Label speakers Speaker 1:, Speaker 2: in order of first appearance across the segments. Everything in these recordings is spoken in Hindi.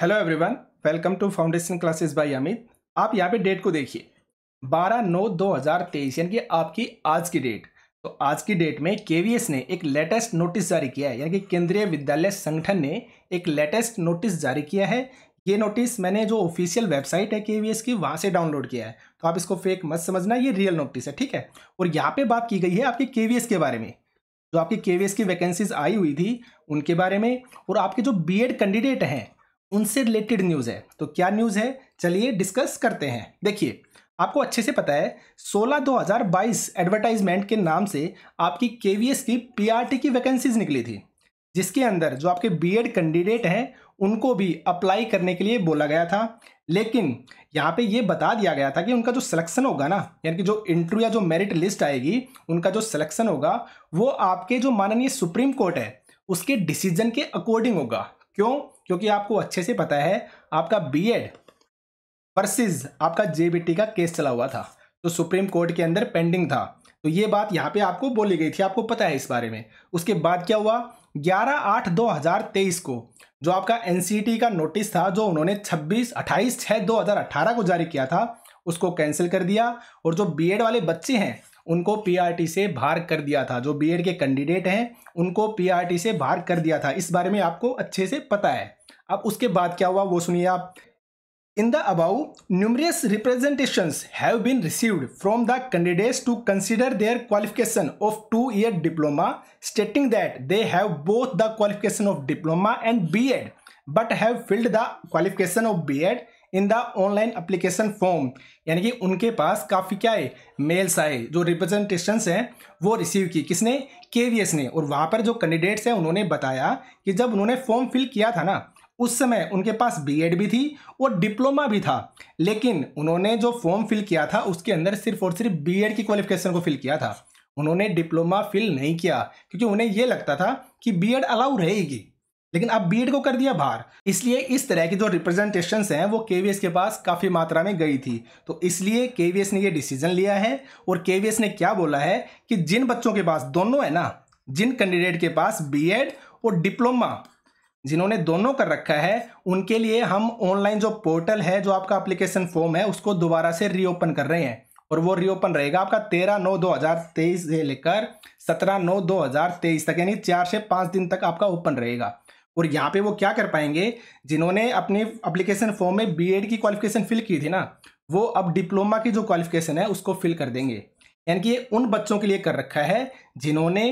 Speaker 1: hello everyone welcome to foundation classes by Amit आप यहाँ पे डेट को देखिए 12 नौ 2023 यानी कि आपकी आज की डेट तो आज की डेट में केवीएस ने एक लेटेस्ट नोटिस जारी किया है यानी कि केंद्रीय विद्यालय संगठन ने एक लेटेस्ट नोटिस जारी किया है ये नोटिस मैंने जो ऑफिशियल वेबसाइट है के की वहाँ से डाउनलोड किया है तो आप इसको फेक मत समझना ये रियल नोटिस है ठीक है और यहाँ पर बात की गई है आपके के के बारे में जो आपकी के की वैकेंसीज आई हुई थी उनके बारे में और आपके जो बी कैंडिडेट हैं उनसे रिलेटेड न्यूज़ है तो क्या न्यूज़ है चलिए डिस्कस करते हैं देखिए आपको अच्छे से पता है 16 2022 एडवर्टाइजमेंट के नाम से आपकी के की पी की वैकेंसीज निकली थी जिसके अंदर जो आपके बीएड कैंडिडेट हैं उनको भी अप्लाई करने के लिए बोला गया था लेकिन यहाँ पे ये बता दिया गया था कि उनका जो सिलेक्शन होगा ना यानी कि जो इंटरव्यू या जो मेरिट लिस्ट आएगी उनका जो सिलेक्शन होगा वो आपके जो माननीय सुप्रीम कोर्ट है उसके डिसीजन के अकॉर्डिंग होगा क्यों क्योंकि आपको अच्छे से पता है आपका बीएड वर्सेस आपका जेबीटी का केस चला हुआ था तो सुप्रीम कोर्ट के अंदर पेंडिंग था तो ये बात यहाँ पे आपको बोली गई थी आपको पता है इस बारे में उसके बाद क्या हुआ 11 आठ 2023 को जो आपका टी का नोटिस था जो उन्होंने 26 28 छः 2018 को जारी किया था उसको कैंसिल कर दिया और जो बीएड वाले बच्चे हैं उनको पीआरटी से बाहर कर दिया था जो बीएड के कैंडिडेट हैं उनको पीआरटी से बाहर कर दिया था इस बारे में आपको अच्छे से पता है अब उसके बाद क्या हुआ वो सुनिए आप in the above numerous representation have been received from the candidates to consider their qualification of two year diploma stating that they have both the qualification of diploma and B Ed but have filled the qualification of B Ed in the online application form यानी कि उनके पास काफ़ी क्या है मेल्स आए जो रिप्रेजेंटेशंस हैं वो रिसीव की किसने के ने और वहाँ पर जो कैंडिडेट्स हैं उन्होंने बताया कि जब उन्होंने फॉर्म फिल किया था ना उस समय उनके पास बीएड भी थी और डिप्लोमा भी था लेकिन उन्होंने जो फॉर्म फिल किया था उसके अंदर सिर्फ और सिर्फ बीएड की क्वालिफिकेशन को फिल किया था उन्होंने डिप्लोमा फिल नहीं किया क्योंकि उन्हें यह लगता था कि बीएड अलाउ रहेगी लेकिन अब बीड को कर दिया बाहर इसलिए इस तरह की जो रिप्रेजेंटेशन हैं वो केवीएस के पास काफ़ी मात्रा में गई थी तो इसलिए केवीएस ने ये डिसीजन लिया है और केवीएस ने क्या बोला है कि जिन बच्चों के पास दोनों है ना जिन कैंडिडेट के पास बी और डिप्लोमा जिन्होंने दोनों कर रखा है उनके लिए हम ऑनलाइन जो पोर्टल है जो आपका अप्लीकेशन फॉर्म है उसको दोबारा से रीओपन कर रहे हैं और वो रीओपन रहेगा आपका तेरह नौ दो हज़ार तेईस से लेकर सत्रह नौ दो हज़ार तेईस तक यानी चार से पाँच दिन तक आपका ओपन रहेगा और यहाँ पे वो क्या कर पाएंगे जिन्होंने अपने अप्लीकेशन फॉर्म में बी की क्वालिफिकेशन फिल की थी ना वो अब डिप्लोमा की जो क्वालिफिकेशन है उसको फिल कर देंगे यानी कि ये उन बच्चों के लिए कर रखा है जिन्होंने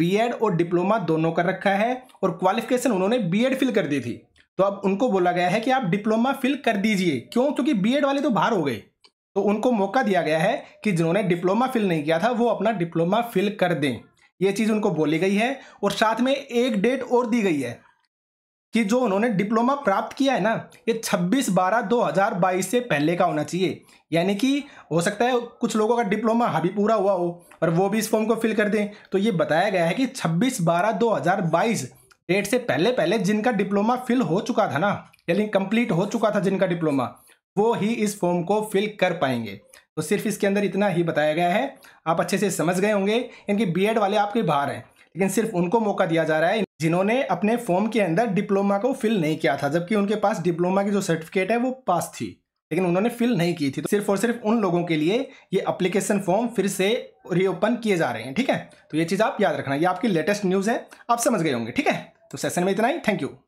Speaker 1: बी और डिप्लोमा दोनों कर रखा है और क्वालिफिकेशन उन्होंने बी फिल कर दी थी तो अब उनको बोला गया है कि आप डिप्लोमा फिल कर दीजिए क्यों क्योंकि बी वाले तो बाहर हो गए तो उनको मौका दिया गया है कि जिन्होंने डिप्लोमा फिल नहीं किया था वो अपना डिप्लोमा फिल कर दें ये चीज़ उनको बोली गई है और साथ में एक डेट और दी गई है कि जो उन्होंने डिप्लोमा प्राप्त किया है ना ये 26 बारह 2022 से पहले का होना चाहिए यानी कि हो सकता है कुछ लोगों का डिप्लोमा अभी पूरा हुआ हो और वो भी इस फॉर्म को फिल कर दें तो ये बताया गया है कि 26 बारह 2022 डेट से पहले पहले जिनका डिप्लोमा फिल हो चुका था ना यानी कंप्लीट हो चुका था जिनका डिप्लोमा वो ही इस फॉर्म को फिल कर पाएंगे तो सिर्फ इसके अंदर इतना ही बताया गया है आप अच्छे से समझ गए होंगे इनकी बीएड वाले आपके बाहर हैं लेकिन सिर्फ उनको मौका दिया जा रहा है जिन्होंने अपने फॉर्म के अंदर डिप्लोमा को फिल नहीं किया था जबकि उनके पास डिप्लोमा की जो सर्टिफिकेट है वो पास थी लेकिन उन्होंने फिल नहीं की थी तो सिर्फ और सिर्फ उन लोगों के लिए ये अप्लीकेशन फॉर्म फिर से रीओपन किए जा रहे हैं ठीक है तो ये चीज़ आप याद रखना ये आपकी लेटेस्ट न्यूज़ है आप समझ गए होंगे ठीक है तो सेशन में इतना ही थैंक यू